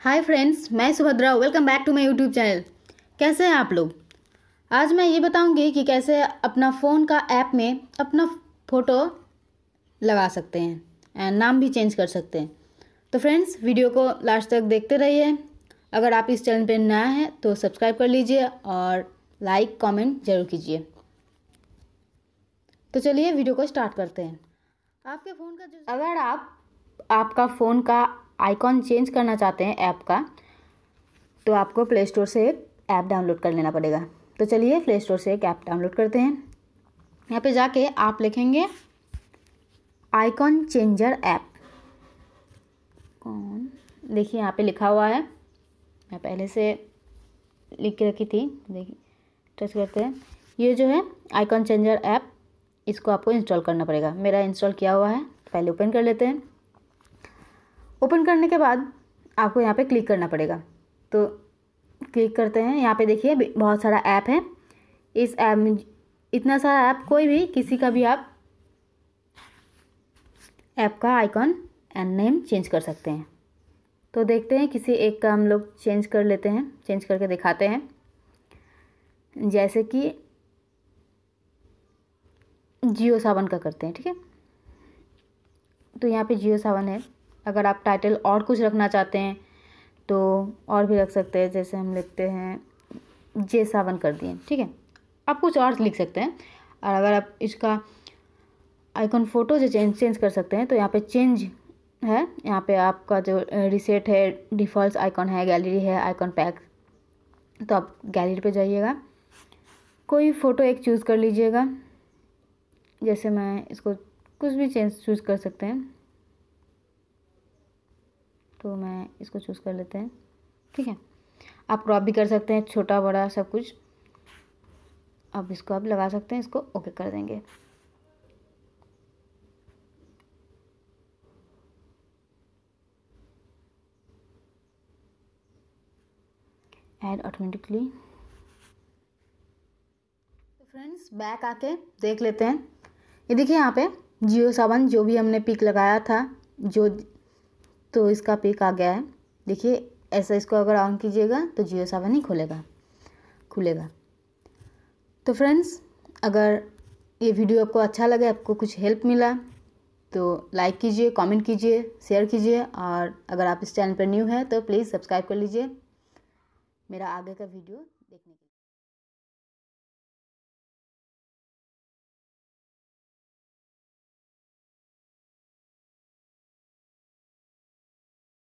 हाय friends मैं Subhadra welcome back to my YouTube channel कैसे हैं आप लोग आज मैं ये बताऊंगी कि कैसे अपना फ़ोन का ऐप में अपना फ़ोटो लगा सकते हैं एंड नाम भी चेंज कर सकते हैं तो फ्रेंड्स वीडियो को लास्ट तक देखते रहिए अगर आप इस चैनल पर नया हैं तो सब्सक्राइब कर लीजिए और लाइक कॉमेंट ज़रूर कीजिए तो चलिए वीडियो को स्टार्ट करते हैं आपके फ़ोन का जो अगर आप आपका फ़ोन का आइकॉन चेंज करना चाहते हैं ऐप का तो आपको प्ले स्टोर से एक ऐप डाउनलोड कर लेना पड़ेगा तो चलिए प्ले स्टोर से एक ऐप डाउनलोड करते हैं यहाँ पे जाके आप लिखेंगे आइकॉन चेंजर ऐप कौन देखिए यहाँ पे लिखा हुआ है मैं पहले से लिख के रखी थी देखिए टच करते हैं ये जो है आइकॉन चेंजर ऐप इसको आपको इंस्टॉल करना पड़ेगा मेरा इंस्टॉल किया हुआ है पहले ओपन कर लेते हैं ओपन करने के बाद आपको यहाँ पे क्लिक करना पड़ेगा तो क्लिक करते हैं यहाँ पे देखिए बहुत सारा ऐप है इस ऐप में इतना सारा ऐप कोई भी किसी का भी आप ऐप का आइकॉन एंड नेम चेंज कर सकते हैं तो देखते हैं किसी एक का हम लोग चेंज कर लेते हैं चेंज करके दिखाते हैं जैसे कि जियो सावन का करते हैं ठीक है तो यहाँ पे जियो सावन है अगर आप टाइटल और कुछ रखना चाहते हैं तो और भी रख सकते हैं जैसे हम लिखते हैं जे सावन कर दिए ठीक है आप कुछ और लिख सकते हैं और अगर आप इसका आइकॉन फ़ोटो जो चेंज चेंज कर सकते हैं तो यहाँ पे चेंज है यहाँ पे आपका जो रिसेट है डिफ़ॉल्ट आइकॉन है गैलरी है आइकॉन पैक तो आप गैलरी पे जाइएगा कोई फ़ोटो एक चूज़ कर लीजिएगा जैसे मैं इसको कुछ भी चेंज चूज़ कर सकते हैं तो मैं इसको चूज़ कर लेते हैं ठीक है आप क्रॉप भी कर सकते हैं छोटा बड़ा सब कुछ अब इसको आप लगा सकते हैं इसको ओके कर देंगे एड ऑटोमेटिकली तो फ्रेंड्स बैक आके देख लेते हैं ये देखिए यहाँ पे जियो सावन जो भी हमने पिक लगाया था जो तो इसका पिक आ गया है देखिए ऐसा इसको अगर ऑन कीजिएगा तो जियो सावन ही खुलेगा खुलेगा तो फ्रेंड्स अगर ये वीडियो आपको अच्छा लगे आपको कुछ हेल्प मिला तो लाइक कीजिए कमेंट कीजिए शेयर कीजिए और अगर आप इस चैनल पर न्यू हैं तो प्लीज़ सब्सक्राइब कर लीजिए मेरा आगे का वीडियो देखने के लिए